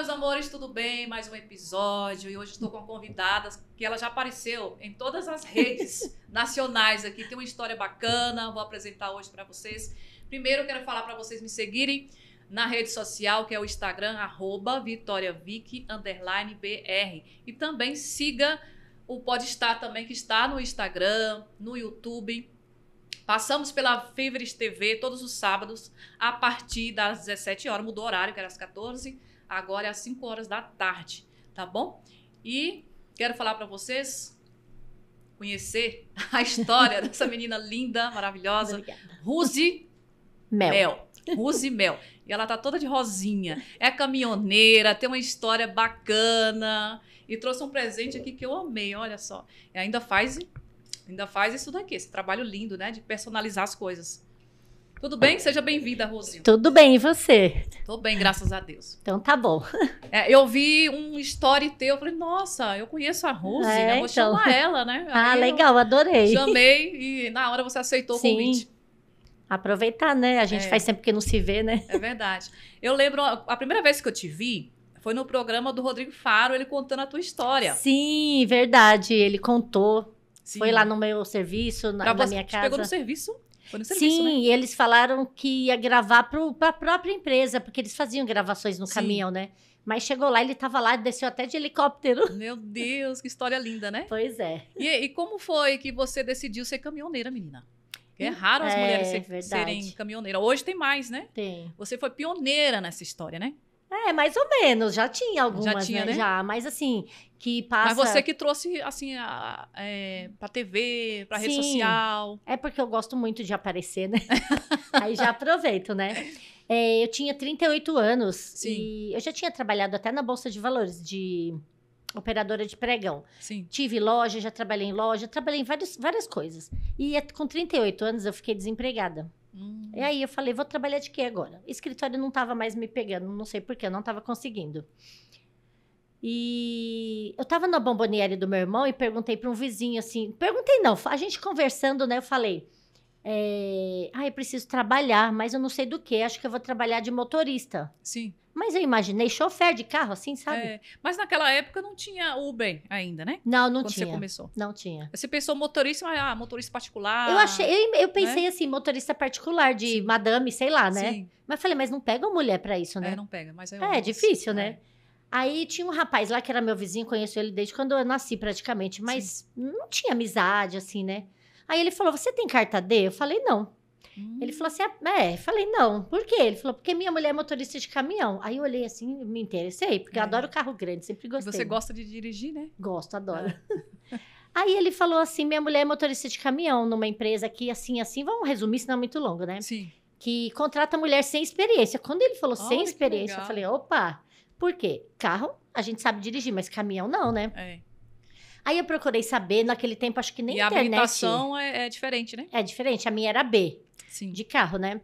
meus amores, tudo bem? Mais um episódio. E hoje estou com convidadas que ela já apareceu em todas as redes nacionais aqui. Tem uma história bacana, vou apresentar hoje para vocês. Primeiro, quero falar para vocês me seguirem na rede social, que é o Instagram, arroba E também siga o Pode Estar também, que está no Instagram, no YouTube. Passamos pela Fevers TV todos os sábados, a partir das 17 horas. Mudou o horário, que era às 14 agora é às 5 horas da tarde, tá bom? E quero falar para vocês conhecer a história dessa menina linda, maravilhosa, Obrigada. Mel. Mel. Mel. E ela tá toda de rosinha. É caminhoneira, tem uma história bacana e trouxe um presente aqui que eu amei, olha só. E ainda faz ainda faz isso daqui, esse trabalho lindo, né, de personalizar as coisas. Tudo bem? Seja bem-vinda, Rosinha. Tudo bem, e você? Tô bem, graças a Deus. Então tá bom. É, eu vi um story teu, eu falei, nossa, eu conheço a Rose, é, né? vou então. chamar ela, né? ah, Aí legal, adorei. Chamei e na hora você aceitou Sim. o convite. Aproveitar, né? A gente é. faz tempo que não se vê, né? É verdade. Eu lembro, a primeira vez que eu te vi, foi no programa do Rodrigo Faro, ele contando a tua história. Sim, verdade. Ele contou. Sim. Foi lá no meu serviço, na, na minha casa. Pegou no serviço? serviço, Sim, né? e eles falaram que ia gravar para a própria empresa, porque eles faziam gravações no Sim. caminhão, né? Mas chegou lá, ele estava lá, desceu até de helicóptero. Meu Deus, que história linda, né? Pois é. E, e como foi que você decidiu ser caminhoneira, menina? É raro as é, mulheres ser, serem caminhoneiras. Hoje tem mais, né? Tem. Você foi pioneira nessa história, né? É, mais ou menos. Já tinha algumas, já tinha, né? né? Já, mas assim, que passa... Mas você que trouxe, assim, a, é, pra TV, pra Sim. rede social. É porque eu gosto muito de aparecer, né? Aí já aproveito, né? É, eu tinha 38 anos Sim. e eu já tinha trabalhado até na Bolsa de Valores de operadora de pregão. Sim. Tive loja, já trabalhei em loja, trabalhei em vários, várias coisas. E é, com 38 anos eu fiquei desempregada. Hum. E aí eu falei, vou trabalhar de quê agora? O escritório não estava mais me pegando, não sei porquê, não estava conseguindo. E eu estava na bomboniere do meu irmão e perguntei para um vizinho assim, perguntei não, a gente conversando, né, eu falei, é... Ah, eu preciso trabalhar, mas eu não sei do que. Acho que eu vou trabalhar de motorista. Sim. Mas eu imaginei chofer de carro, assim, sabe? É, mas naquela época não tinha Uber ainda, né? Não, não Quando tinha. Quando você começou. Não tinha. Você pensou motorista, mas ah, motorista particular. Eu achei, eu, eu né? pensei né? assim, motorista particular de Sim. madame, sei lá, né? Sim. Mas falei, mas não pega mulher para isso, né? É, não pega, mas é. É, é difícil, né? É. Aí tinha um rapaz lá que era meu vizinho, conheço ele desde quando eu nasci praticamente, mas Sim. não tinha amizade, assim, né? Aí ele falou: Você tem carta D? Eu falei: Não. Hum. Ele falou assim: ah, É, falei: Não. Por quê? Ele falou: Porque minha mulher é motorista de caminhão. Aí eu olhei assim, me interessei, porque é. eu adoro carro grande, sempre gostei. Você gosta de dirigir, né? Gosto, adoro. É. Aí ele falou assim: minha mulher é motorista de caminhão numa empresa que, assim, assim, vamos resumir, senão é muito longo, né? Sim. Que contrata mulher sem experiência. Quando ele falou Olha, sem experiência, eu falei: opa, por quê? Carro a gente sabe dirigir, mas caminhão não, né? É. Aí eu procurei saber, naquele tempo acho que nem e internet... E a habilitação é, é, diferente, né? É diferente, a minha era B, Sim. de carro, né?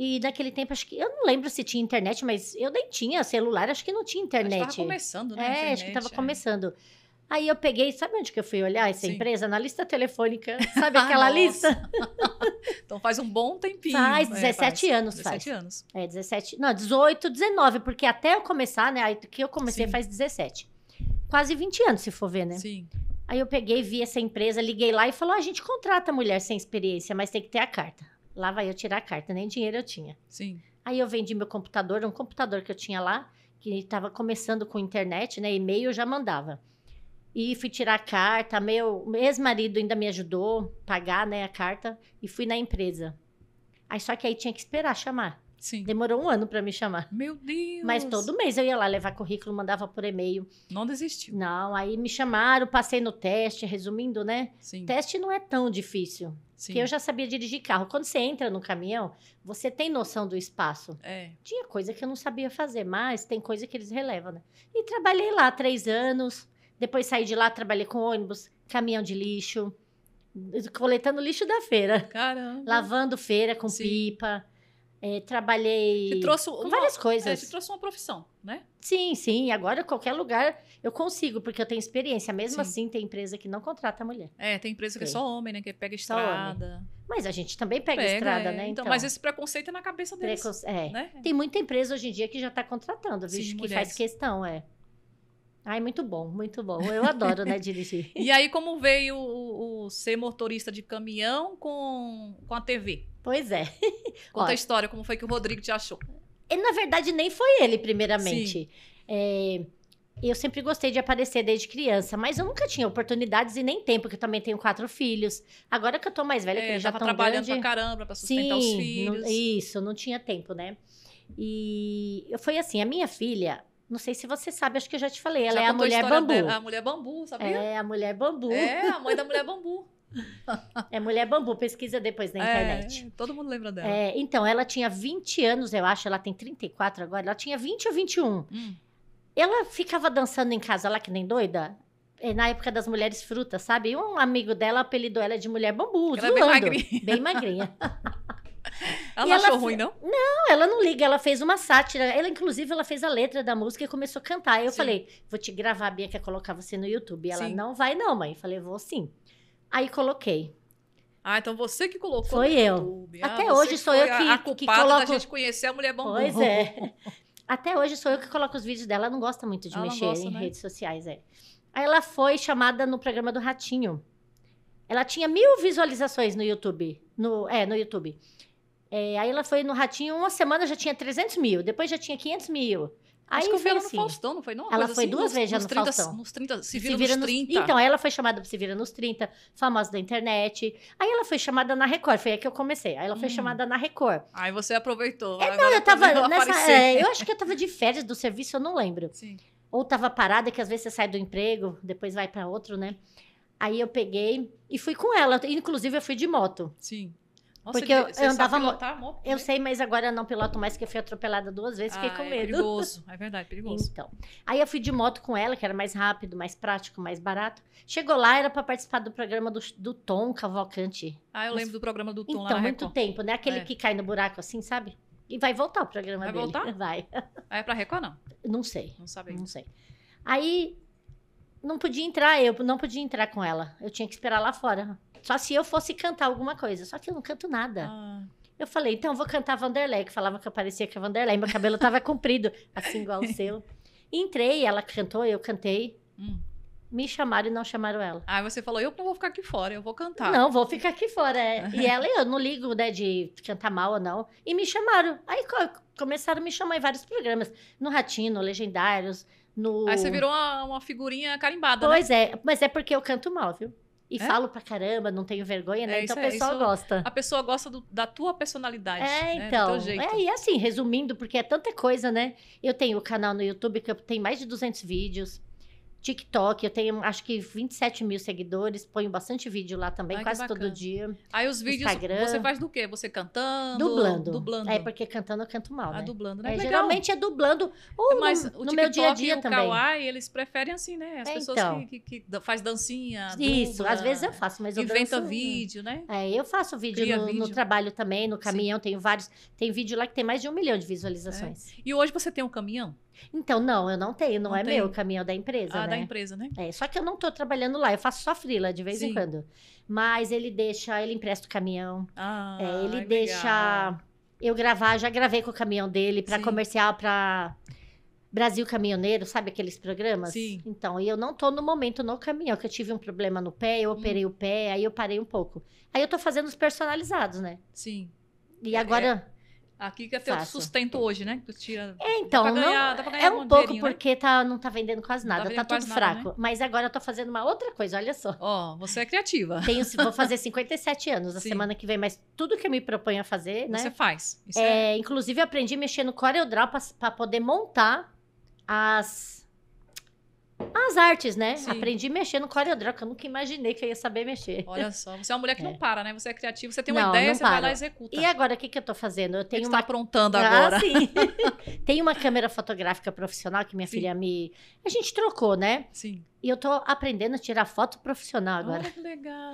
E naquele tempo, acho que. Eu não lembro se tinha internet, mas eu nem tinha celular, acho que não tinha internet. Né, é, acho que começando, né? É, internet, acho que estava é. começando. Aí eu peguei, sabe onde que eu fui olhar essa Sim. empresa? Na lista telefônica. Sabe ah, aquela ah, lista? então faz um bom tempinho. Faz, 17 é, faz. anos 17 faz. 17 anos. É, 17. Não, 18, 19, porque até eu começar, né? Aí que eu comecei Sim. faz 17 quase 20 anos, se for ver, né? Sim. Aí eu peguei, vi essa empresa, liguei lá e falou: a gente contrata mulher sem experiência, mas tem que ter a carta. Lá vai eu tirar a carta, nem dinheiro eu tinha. Sim. Aí eu vendi meu computador, um computador que eu tinha lá, que estava começando com internet, né? E-mail eu já mandava. E fui tirar a carta, meu ex-marido ainda me ajudou a pagar né, a carta e fui na empresa. Aí só que aí tinha que esperar chamar. Sim. Demorou um ano para me chamar. Meu Deus! Mas todo mês eu ia lá levar currículo, mandava por e-mail. Não desistiu. Não, aí me chamaram, passei no teste, resumindo, né? Sim. Teste não é tão difícil. Sim. Porque eu já sabia dirigir carro. Quando você entra no caminhão, você tem noção do espaço. É. Tinha coisa que eu não sabia fazer, mas tem coisa que eles relevam, né? E trabalhei lá três anos. Depois saí de lá, trabalhei com ônibus, caminhão de lixo, coletando lixo da feira. Caramba! Lavando feira com Sim. pipa é, trabalhei te trouxe uma, várias coisas. É, te trouxe uma profissão, né? Sim, sim. Agora, qualquer lugar eu consigo, porque eu tenho experiência. Mesmo sim. assim, tem empresa que não contrata mulher. É, tem empresa que é só homem, né? Que pega estrada. Mas a gente também pega, pega estrada, né? é. né? Então, mas esse preconceito é na cabeça deles. Precon... É. Né? Tem muita empresa hoje em dia que já está contratando, viu? Que mulheres. faz questão, é. Ai, muito bom, muito bom. Eu adoro, né, dirigir. e aí, como veio o, o, ser motorista de caminhão com, com a TV? Pois é. Conta Olha, a história, como foi que o Rodrigo te achou? E é, na verdade, nem foi ele, primeiramente. É, eu sempre gostei de aparecer desde criança, mas eu nunca tinha oportunidades e nem tempo, porque eu também tenho quatro filhos. Agora que eu tô mais velha, é, que eu já tava tá trabalhando grande... pra caramba, pra sustentar Sim, os filhos. Não, isso, não tinha tempo, né? E foi assim, a minha filha, não sei se você sabe, acho que eu já te falei. Ela já é a mulher a bambu. Da, a mulher bambu, sabia? É, a mulher bambu. É, a mãe da mulher bambu. é mulher bambu, pesquisa depois na é, internet. É, todo mundo lembra dela. É, então, ela tinha 20 anos, eu acho, ela tem 34 agora, ela tinha 20 ou 21. Hum. Ela ficava dançando em casa lá que nem doida. Eh, na época das mulheres frutas, sabe? E um amigo dela apelidou ela de mulher bambu, ela zoando, é bem magrinha. Bem magrinha. Ela e achou ela... ruim, não? Não, ela não liga. Ela fez uma sátira. Ela, inclusive, ela fez a letra da música e começou a cantar. Eu sim. falei, vou te gravar, Bia, quer colocar você no YouTube. E ela, sim. não vai não, mãe. Eu falei, vou sim. Aí coloquei. Ah, então você que colocou Foi no eu. YouTube. Ah, Até ah, hoje sou eu que, a que coloco... da gente conhecer a mulher bombom. Pois é. Até hoje sou eu que coloco os vídeos dela. Ela não gosta muito de ela mexer gosta, em né? redes sociais, é. Aí ela foi chamada no programa do Ratinho. Ela tinha mil visualizações no YouTube. No, é, no YouTube. É, aí ela foi no Ratinho, uma semana já tinha 300 mil, depois já tinha 500 mil. Aí Acho que eu vi ela assim, no Faustão, não foi? Não, ela foi assim, duas nos, vezes já no 30, Faustão. Nos 30, se vira, se vira nos 30. Nos, então, ela foi chamada para Se Vira nos 30, famosa da internet. Aí ela foi chamada na Record, foi aí que eu comecei. Aí ela foi hum. chamada na Record. Aí você aproveitou. É, não, eu tava. Nessa, é, eu acho que eu tava de férias do serviço, eu não lembro. Sim. Ou tava parada, que às vezes você sai do emprego, depois vai para outro, né? Aí eu peguei e fui com ela. Inclusive, eu fui de moto. Sim. Nossa, porque eu, eu andava pilotar Eu né? sei, mas agora eu não piloto mais, porque fui atropelada duas vezes, ah, fiquei com ah, é medo. É perigoso, é verdade, é perigoso. Então. Aí eu fui de moto com ela, que era mais rápido, mais prático, mais barato. Chegou lá, era para participar do programa do, do Tom Cavalcante. Ah, eu mas, lembro do programa do Tom então, lá muito tempo, né? Aquele é. que cai no buraco assim, sabe? E vai voltar o programa vai dele. Vai voltar? Ah, vai. é pra Record, não? Não sei. Não sabe. Não sei. Aí não podia entrar, eu não podia entrar com ela. Eu tinha que esperar lá fora. Só se eu fosse cantar alguma coisa. Só que eu não canto nada. Ah. Eu falei, então eu vou cantar Vanderlei, que falava que eu parecia que é Vanderlei. Meu cabelo tava comprido, assim igual o seu. Entrei, ela cantou, eu cantei. Hum. Me chamaram e não chamaram ela. Aí você falou, eu não vou ficar aqui fora, eu vou cantar. Não, vou ficar aqui fora. É. E ela, eu não ligo, né, de cantar mal ou não. E me chamaram. Aí começaram a me chamar em vários programas. No Ratinho, Legendários, no... Aí você virou uma, uma figurinha carimbada, né? pois né? é, mas é porque eu canto mal, viu? E é? falo pra caramba, não tenho vergonha, né? É, então a pessoa é, gosta. A pessoa gosta do, da tua personalidade. É, né? então. Do teu então. jeito. É, e assim, resumindo, porque é tanta coisa, né? Eu tenho o canal no YouTube que tem mais de 200 vídeos. TikTok, eu tenho acho que 27 mil seguidores, ponho bastante vídeo lá também, Ai, quase todo dia. Aí os vídeos Instagram. você faz do quê? Você cantando? Dublando. Dublando. É, porque cantando eu canto mal. Ah, né? dublando, né? É, geralmente é dublando. Ou uh, Mas no, o no meu dia a dia e o também. Kawaii, eles preferem assim, né? As é, pessoas então. que, que, que faz dancinha. Isso, dubla, às vezes eu faço, mas eu Inventa danço, né? vídeo, né? É, eu faço vídeo no, vídeo no, trabalho também, no caminhão, Sim. tenho vários. Tem vídeo lá que tem mais de um milhão de visualizações. É. E hoje você tem um caminhão? Então, não, eu não tenho, não, não é tem. meu, o caminhão é da empresa. Ah, né? da empresa, né? É, só que eu não tô trabalhando lá, eu faço só frila de vez Sim. em quando. Mas ele deixa, ele empresta o caminhão. Ah, é, ele deixa legal. eu gravar, já gravei com o caminhão dele para comercial, para Brasil Caminhoneiro, sabe aqueles programas? Sim. Então, e eu não tô no momento no caminhão, que eu tive um problema no pé, eu operei hum. o pé, aí eu parei um pouco. Aí eu tô fazendo os personalizados, né? Sim. E é, agora. É. Aqui que é teu sustento hoje, né? Tu tira. É, então, ganhar, não, é um, pouco né? porque né? tá, não tá vendendo quase tá nada, tá, tá, tudo fraco. Nada, né? Mas agora eu tô fazendo uma outra coisa, olha só. Ó, oh, você é criativa. Tenho, vou fazer 57 anos na semana que vem, mas tudo que eu me proponho a fazer, né? Você faz. É, é... Inclusive, eu aprendi a mexer no Corel Draw pra, pra poder montar as as artes, né? Sim. Aprendi a mexer no CorelDRAW, que eu nunca imaginei que eu ia saber mexer. Olha só, você é uma mulher que é. não para, né? Você é criativa, você tem uma não, ideia, não você para. vai lá e executa. E agora, o que, que eu tô fazendo? Eu tenho que tá uma... Tá aprontando ah, agora. Sim. tem uma câmera fotográfica profissional que minha sim. filha me... A gente trocou, né? Sim. E eu tô aprendendo a tirar foto profissional agora. que legal.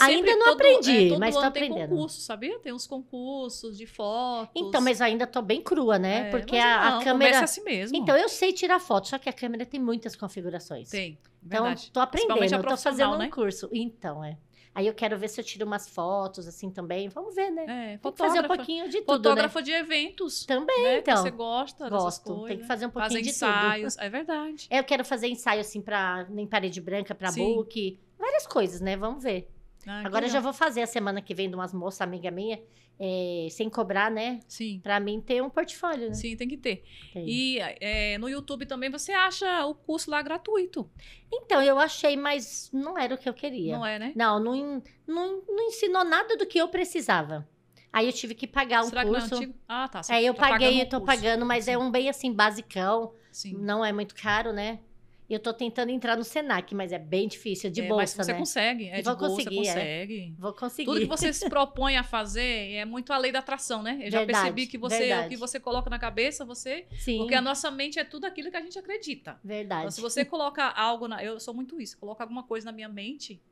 ainda não todo, aprendi, é, mas tô aprendendo. Tem concurso, sabia? Tem uns concursos de fotos. Então, mas ainda tô bem crua, né? É, Porque a, não, a câmera. assim mesmo. Então, eu sei tirar foto, só que a câmera tem muitas configurações. Tem. Então, tô aprendendo, tô fazendo né? um curso. Então, é. Aí eu quero ver se eu tiro umas fotos, assim, também. Vamos ver, né? É, tem que fazer um pouquinho de tudo, Fotógrafo né? de eventos. Também, né? então. Você gosta Gosto. Coisas, tem que fazer um pouquinho fazer de ensaios, tudo. é verdade. eu quero fazer ensaio, assim, pra... Em parede branca, pra book. Várias coisas, né? Vamos ver. Ah, Agora eu já vou fazer a semana que vem de umas moças, amiga minha, é, sem cobrar, né? Sim. Pra mim ter um portfólio, né? Sim, tem que ter. Tem. E é, no YouTube também você acha o curso lá gratuito. Então, eu achei, mas não era o que eu queria. Não é, né? Não, não, não, não ensinou nada do que eu precisava. Aí eu tive que pagar um Será é curso. Que ah, tá. Você Aí é, eu tá paguei, eu tô curso. pagando, mas é Sim. é um bem assim, basicão. Sim. Não é muito caro, né? E eu tô tentando entrar no Senac, mas é bem difícil, é de é, bolsa, mas você né? consegue, é de vou bolsa, conseguir, é. consegue. É. Vou conseguir. Tudo que você se propõe a fazer é muito a lei da atração, né? Eu já verdade, percebi que você, verdade. o que você coloca na cabeça, você... Sim. Porque a nossa mente é tudo aquilo que a gente acredita. Verdade. Então, se você coloca algo na... Eu sou muito isso, coloca alguma coisa na minha mente...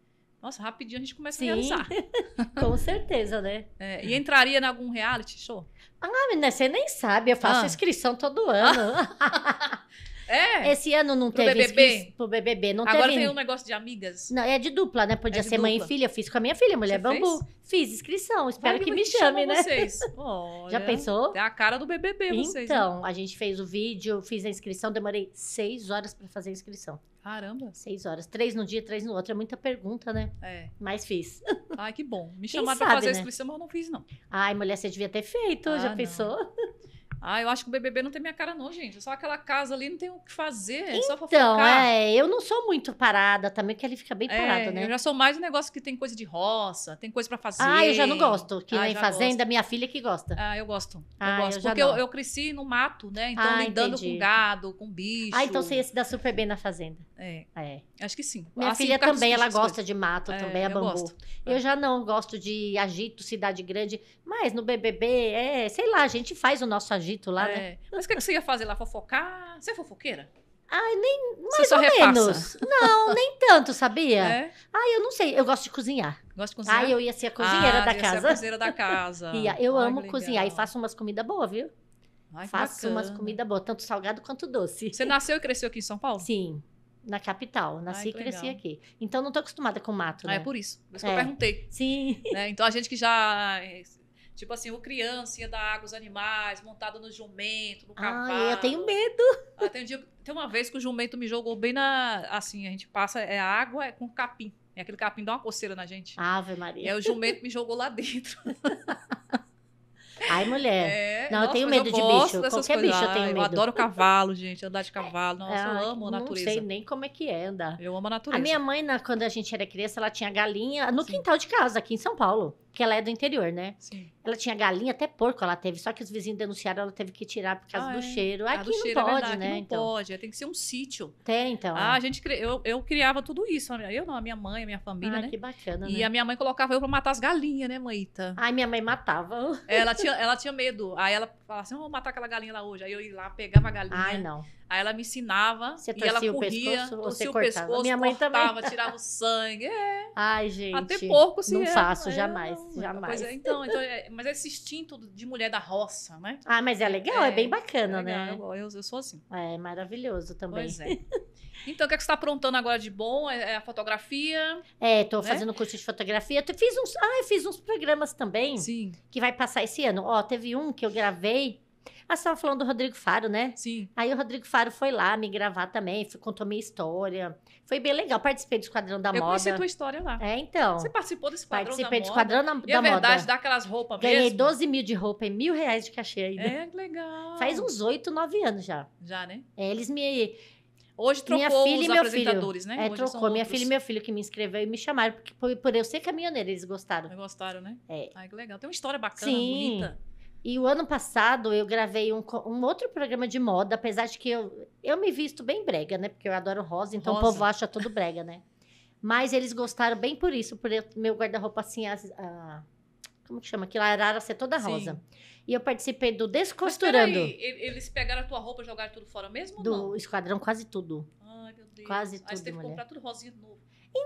Nossa, rapidinho a gente começa Sim. a realizar. Com certeza, né? É, e entraria em algum reality show? Ah, menina, você nem sabe, eu faço ah. inscrição todo ano. Ah. É. Esse ano não pro teve BBB. Isso, pro BBB. Não Agora teve... tem um negócio de amigas. Não, é de dupla, né? Podia é ser dupla. mãe e filha. Eu fiz com a minha filha, mulher Você bambu. Fez? Fiz inscrição, espero Vai, que me chame, né? Vocês. Olha, Já pensou? É a cara do BBB vocês. Então, né? a gente fez o vídeo, fiz a inscrição, demorei seis horas para fazer a inscrição. Caramba. Seis horas. Três no dia, três no outro. É muita pergunta, né? É. Mas fiz. Ai, que bom. Me chamaram para fazer a né? inscrição, mas eu não fiz, não. Ai, mulher, você devia ter feito. Ah, já não. pensou? Ah, eu acho que o BBB não tem minha cara, não, gente. É só aquela casa ali, não tem o que fazer. É então, só fofocar. é, eu não sou muito parada também, porque ele fica bem é, parado, é, né? Eu já sou mais um negócio que tem coisa de roça, tem coisa para fazer. Ah, eu já não gosto. Que ah, nem fazenda, gosto. minha filha que gosta. Ah, eu gosto. Ah, eu gosto. Eu porque eu, eu, cresci no mato, né? Então, ah, lidando entendi. com gado, com bicho. Ah, então você ia se dar super bem na fazenda. É. é. Acho que sim. Minha assim, filha também, ela tipo gosta coisas. de mato, é, também é bambu. Gosto. Eu já não gosto de agito, cidade grande, mas no BBB, é, sei lá, a gente faz o nosso agito agito lá, né? é. né? Mas o que, é que você ia fazer lá? Fofocar? Você é fofoqueira? Ai, nem mais Você só ou repassa. menos. Não, nem tanto, sabia? É? Ai, eu não sei. Eu gosto de cozinhar. Gosto de cozinhar. Ai, eu ia ser a cozinheira ah, da ia casa. Ser a cozinheira da casa. ia. Eu Ai, amo cozinhar e faço umas comidas boas, viu? Ai, faço bacana. umas comidas boas, tanto salgado quanto doce. Você nasceu e cresceu aqui em São Paulo? Sim. Na capital, nasci Ai, e cresci legal. aqui. Então não tô acostumada com mato, né? Ah, é né? por isso. Por isso é. que eu é. perguntei. Sim. Né? Então a gente que já eh, Tipo assim, o criança ia dar água os animais, montado no jumento, no cavalo. Ah, eu tenho medo. Até ah, tem, um dia, tem uma vez que o jumento me jogou bem na. Assim, a gente passa é água é com capim. É aquele capim dá uma coceira na gente. Ave Maria. É o jumento me jogou lá dentro. Ai, mulher. É, não, nossa, eu tenho medo eu de bicho. Qualquer bicho eu tenho Ai, medo. Eu adoro cavalo, gente. Andar de cavalo. Nossa, Ai, eu amo a natureza. Não sei nem como é que é andar. Eu amo a natureza. A minha mãe, na, quando a gente era criança, ela tinha galinha no Sim. quintal de casa, aqui em São Paulo. Porque ela é do interior, né? Sim. Ela tinha galinha, até porco ela teve, só que os vizinhos denunciaram, ela teve que tirar por causa ah, do é. cheiro. Ah, Aqui ah, do não cheiro, é pode, é né? Aqui não então. pode, é, tem que ser um sítio. Tem, então. Ah, é. a gente, eu, eu criava tudo isso, eu não, a minha mãe, a minha família, ah, né? que bacana, E né? a minha mãe colocava eu pra matar as galinhas, né, mãeita? Ai, minha mãe matava. Ela tinha, ela tinha medo, aí ela falava assim, vou matar aquela galinha lá hoje. Aí eu ia lá, pegava a galinha. Ai, não. Aí ela me ensinava você e ela corria, pescoço, torcia o pescoço, Minha mãe cortava, tirava o sangue. É. Ai, gente. Até pouco se assim, Não é, faço, é, jamais, era é, jamais. Então, então é, mas esse instinto de mulher da roça, né? Ah, mas é legal, é, é bem bacana, é né? Eu, eu, sou assim. É, maravilhoso também. Pois é. Então, o que, é que você está aprontando agora de bom? É a fotografia? É, estou né? fazendo curso de fotografia. Eu fiz uns, ah, fiz uns programas também. Sim. Que vai passar esse ano. Ó, teve um que eu gravei ah, você estava falando do Rodrigo Faro, né? Sim. Aí o Rodrigo Faro foi lá me gravar também, contou minha história. Foi bem legal. Participei do Esquadrão da eu Moda. Eu conheci a tua história lá. É, então. Você participou do Esquadrão Participei da Moda? Participei do Esquadrão da, e é da Moda. E a verdade, dá aquelas roupas mesmo? Ganhei 12 mil de roupa e mil reais de cachê ainda. É, legal. Faz uns 8, 9 anos já. Já, né? É, eles me... Hoje trocou minha filha os e meu apresentadores, filho. né? É, Hoje trocou. Minha filha e meu filho que me inscreveu e me chamaram porque, por, por eu ser caminhoneira, eles gostaram. Eles gostaram, né? É. Ai, que legal. Tem uma história bacana, Sim. bonita. E o ano passado eu gravei um, um outro programa de moda, apesar de que eu, eu me visto bem brega, né? Porque eu adoro rosa, então rosa. o povo acha tudo brega, né? Mas eles gostaram bem por isso, por eu, meu guarda-roupa assim, a, a, como que chama aquilo? A arara ser toda Sim. rosa. E eu participei do Descosturando. Mas, peraí, eles pegaram a tua roupa e jogaram tudo fora mesmo? Do não? Esquadrão, quase tudo. Ai, meu Deus. Quase tudo. Aí você teve mulher. que comprar tudo rosinha de novo.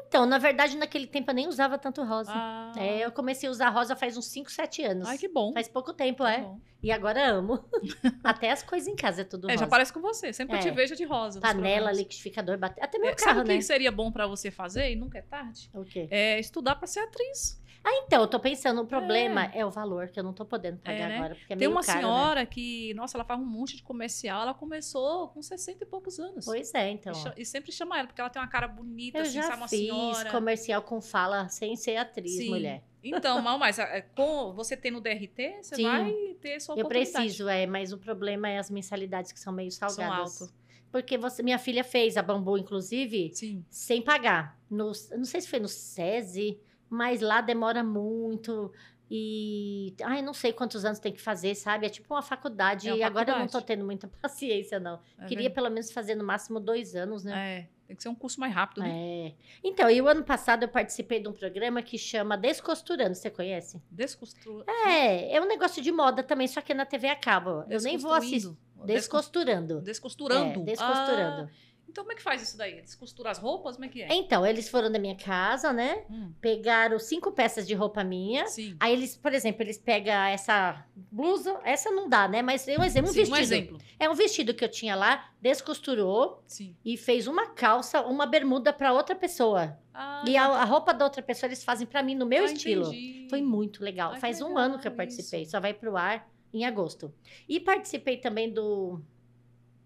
Então, na verdade, naquele tempo eu nem usava tanto rosa. Ah. É, eu comecei a usar rosa faz uns 5, 7 anos. Ai, que bom. Faz pouco tempo, é. Bom. E agora amo. Até as coisas em casa é tudo rosa. É, já parece com você. Sempre é. que eu te é. vejo de rosa. Panela, liquidificador, bate... até meu é, carro, sabe né? o que seria bom para você fazer e nunca é tarde? O quê? É estudar para ser atriz. Ah, então, eu tô pensando, o problema é, é o valor que eu não tô podendo pagar é, né? agora. Porque é Tem uma caro, né? senhora né? que, nossa, ela faz um monte de comercial, ela começou com 60 e poucos anos. Pois é, então. E, e sempre chama ela, porque ela tem uma cara bonita, eu assim, já sabe, uma fiz senhora. comercial com fala sem ser atriz, Sim. mulher. Então, mal mais, é, com, você tem no DRT, você Sim. vai ter sua eu oportunidade. Eu preciso, é, mas o problema é as mensalidades que são meio salgadas. São alto. Porque você, minha filha fez a Bambu, inclusive, Sim. sem pagar. No, não sei se foi no SESI mas lá demora muito. E, ai, não sei quantos anos tem que fazer, sabe? É tipo uma faculdade. É uma agora faculdade. eu não tô tendo muita paciência, não. É Queria pelo menos fazer no máximo dois anos, né? É, tem que ser um curso mais rápido, né? É. Então, e o ano passado eu participei de um programa que chama Descosturando, você conhece? Descosturando. É, é um negócio de moda também, só que é na TV acaba Eu nem vou assistir. Descosturando. Descosturando. É, descosturando. Ah. Então, como é que faz isso daí? Eles costuram as roupas? Como é que é? Então, eles foram da minha casa, né? Hum. Pegaram cinco peças de roupa minha. Sim. Aí eles, por exemplo, eles pegam essa blusa. Essa não dá, né? Mas é um exemplo, um Sim, vestido. Um exemplo. É um vestido que eu tinha lá, descosturou Sim. e fez uma calça, uma bermuda para outra pessoa. Ah, e a, a, roupa da outra pessoa eles fazem para mim no meu ah, estilo. Entendi. Foi muito legal. Ai, faz legal, um ano que eu participei. Isso. Só vai pro ar em agosto. E participei também do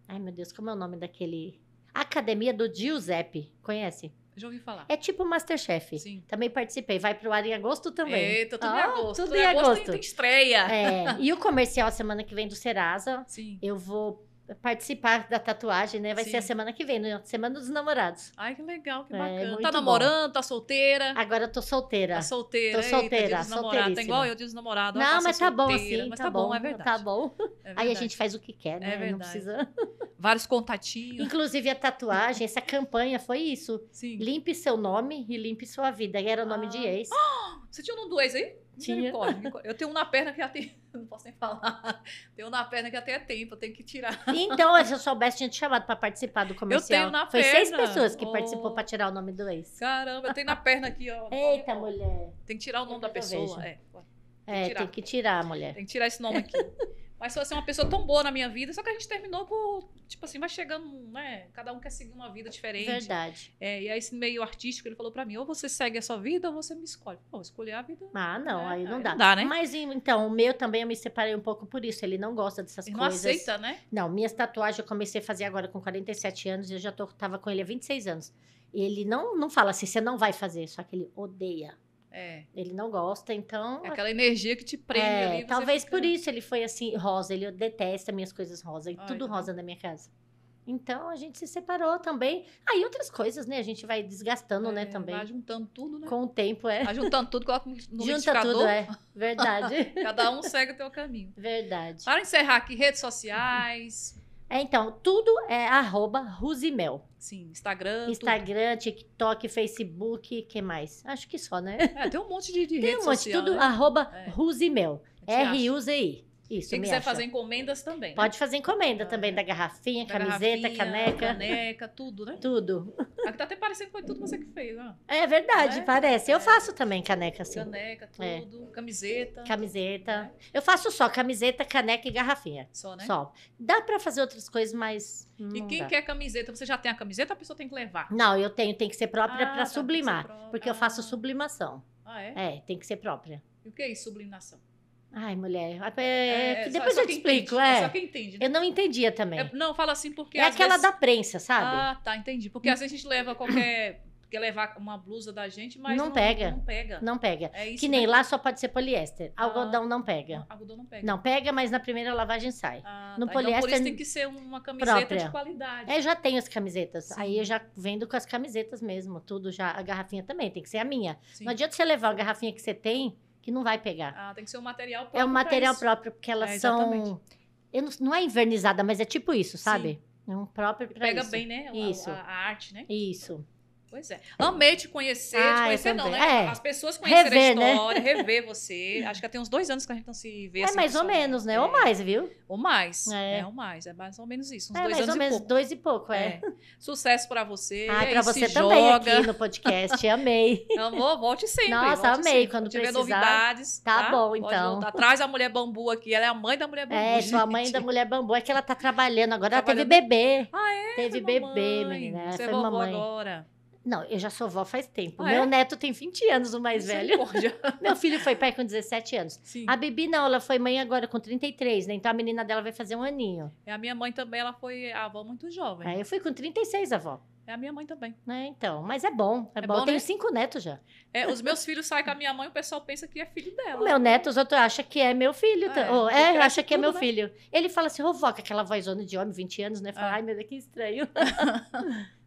Ai, meu Deus, como é o nome daquele Academia do Giuseppe. Conhece? Já ouvi falar. É tipo Masterchef. Sim. Também participei. Vai pro ar em agosto também. Eita, tudo oh, em agosto. Tudo em agosto. agosto tem, tem estreia. É. e o comercial semana que vem do Serasa. Sim. Eu vou participar da tatuagem, né? Vai Sim. ser a semana que vem, né? Semana dos namorados. Ai, que legal, que é, bacana. É, tá namorando, bom. tá solteira? Agora eu tô solteira. Tá solteira. Tô solteira, Eita, solteira. Tá igual eu, dia dos namorados. Não, tá mas tá solteira, bom assim, mas tá, tá bom, bom, é verdade. Tá bom. É verdade. Aí a gente faz o que quer, né? É verdade. Não precisa... Vários contatinhos. Inclusive a tatuagem, essa campanha foi isso. Sim. Limpe seu nome e limpe sua vida. E era o nome ah. de ex. Oh, você tinha o um nome do ex aí? Tinha. Eu tenho um na perna que já tem. Não posso nem falar. Tenho um na perna que até é tempo, eu tenho que tirar. Então, se eu soubesse, tinha te chamado para participar do comercial. Eu tenho na Foi perna. Foi seis pessoas que oh. participou para tirar o nome do ex. Caramba, eu tenho na perna aqui, ó. Eita, mulher. Tem que tirar o nome eu da pessoa. É, tem, é que tem que tirar, mulher. Tem que tirar esse nome aqui. Mas se você é uma pessoa tão boa na minha vida, só que a gente terminou por, tipo assim, vai chegando, né? Cada um quer seguir uma vida diferente. Verdade. É, e aí, esse meio artístico, ele falou para mim: ou você segue a sua vida ou você me escolhe. Pô, escolher a vida. Ah, é, não, é, aí não aí dá. Não dá, né? Mas então, o meu também eu me separei um pouco por isso. Ele não gosta dessas ele coisas. Não aceita, né? Não, minhas tatuagens eu comecei a fazer agora com 47 anos e eu já tô, tava com ele há 26 anos. Ele não, não fala assim, você não vai fazer, só que ele odeia. É. Ele não gosta, então. É aquela energia que te prende é, ali. Talvez fica... por isso ele foi assim, rosa. Ele detesta minhas coisas rosa. Ai, tudo rosa na minha casa. Então a gente se separou também. Aí ah, outras coisas, né? A gente vai desgastando, né, é, né? Também. Vai juntando tudo, né? Com o tempo, é. Vai juntando tudo, coloca no Junta tudo, é. Verdade. Cada um segue o seu caminho. Verdade. Para encerrar aqui, redes sociais. É, então, tudo é arroba Rusimel. Sim, Instagram. Instagram, tudo. TikTok, Facebook, que mais? Acho que só, né? É, tem um monte de, de Tem um monte, social, tudo né? arroba é. Rusimel. R-U-Z-I. Isso, Quem quiser acha. fazer encomendas também. Né? Pode fazer encomenda ah, também é. da garrafinha, da camiseta, garrafinha, caneca. Caneca, tudo, né? Tudo. Aqui ah, tá até parecendo que foi tudo você que fez, né? É verdade, é? parece. Eu é. faço também caneca, assim. Caneca, tudo. É. Camiseta. Camiseta. Né? Eu faço só camiseta, caneca e garrafinha. Só, né? Só. Dá pra fazer outras coisas, mas. E quem dá. quer camiseta? Você já tem a camiseta a pessoa tem que levar? Não, eu tenho, tem que ser própria ah, pra tá, sublimar. Própria. Porque eu faço ah. sublimação. Ah, é? É, tem que ser própria. E o que é isso, sublimação? Ai, mulher. É, é, depois só, eu te explico, entende, é, é. Só quem entende. Né? Eu não entendia também. É, não, fala assim porque. É aquela vezes... da prensa, sabe? Ah, tá, entendi. Porque às vezes a gente leva qualquer. Quer levar uma blusa da gente, mas. Não, não pega. Não pega. Não pega. É isso, que né? nem né? lá só pode ser poliéster. Ah, algodão não pega. Algodão não pega. Não pega, mas na primeira lavagem sai. Ah, tá. no tá, poliéster. Então por isso tem que ser uma camiseta própria. de qualidade. É, já tenho as camisetas. Sim. Aí eu já vendo com as camisetas mesmo. Tudo já. A garrafinha também, tem que ser a minha. Sim. Não adianta você levar a garrafinha que você tem que não vai pegar. Ah, tem que ser um material próprio. É um material próprio, porque elas é, são. Eu não, não, é invernizada, mas é tipo isso, sabe? Sim. É um próprio para Pega isso. bem, né? Isso. A, a, arte, né? Isso. Pois é. Amei te conhecer, ah, te conhecer não, né? É. As pessoas conhecerem rever, a né? história, né? rever você. Acho que tem uns dois anos que a gente não se vê. É assim, mais ou menos, né? É. Ou mais, viu? Ou mais. É. é, ou mais. É mais ou menos isso. Uns é, dois mais anos ou menos, pouco. dois e pouco, é. é. Sucesso pra você. Ah, pra você também joga. aqui no podcast. Amei. Amor, volte sempre. Nossa, volte amei. Sempre. Quando tiver precisar. novidades. Tá, tá? bom, então. Traz a mulher bambu aqui. Ela é a mãe da mulher é, bambu. É, gente. sou a mãe da mulher bambu. É que ela tá trabalhando agora. Ela teve bebê. Ah, é? Teve bebê, menina. Você foi é vovó agora. Não, eu já sou vó faz tempo. Ah, Meu é? neto tem 20 anos, o mais velho. Meu filho foi pai com 17 anos. Sim. A Bibi não, ela foi mãe agora com 33, né? Então a menina dela vai fazer um aninho. E a minha mãe também, ela foi avó muito jovem. É, eu fui com 36 avó. É a minha mãe também. É, então, mas é bom. É, é bom. Eu tenho né? cinco netos já. É, os meus filhos saem com a minha mãe, o pessoal pensa que é filho dela. O meu neto, os outros acham que é meu filho. É, ou, é acha que é tudo, é meu né? filho. Ele fala assim, ô vó, com aquela vozona de homem, 20 anos, né? Fala, é. ai, meu Deus, que estranho.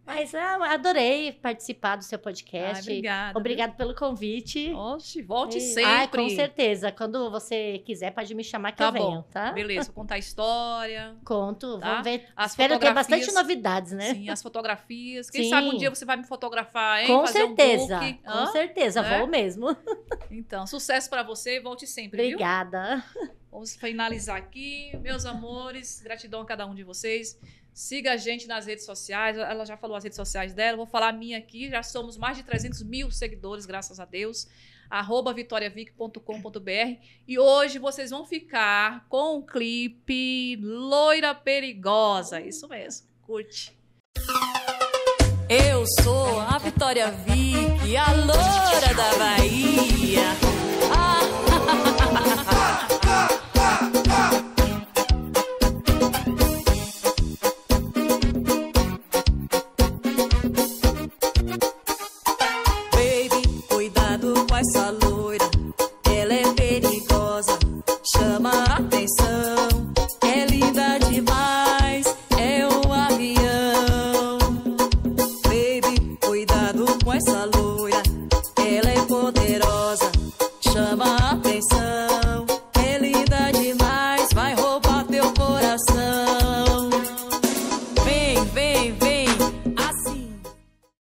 Mas ah, adorei participar do seu podcast. Ah, obrigada. Obrigado pelo convite. Oxe, volte e... sempre. Ah, com certeza. Quando você quiser, pode me chamar que tá eu bom. venho, tá? Beleza, contar a história. Conto, tá? vamos ver. As Espero ter bastante novidades, né? Sim, as fotografias. Quem sim. sabe um dia você vai me fotografar, hein? Com Fazer certeza. Um com Hã? certeza, é? vou mesmo. Então, sucesso para você e volte sempre, Obrigada. Viu? Vamos finalizar aqui. Meus amores, gratidão a cada um de vocês. Siga a gente nas redes sociais. Ela já falou as redes sociais dela. Vou falar a minha aqui. Já somos mais de 300 mil seguidores, graças a Deus. Arroba vitoriavic.com.br. E hoje vocês vão ficar com o clipe Loira Perigosa. Isso mesmo. Curte. Eu sou a Vitória Vic, a loura da Bahia.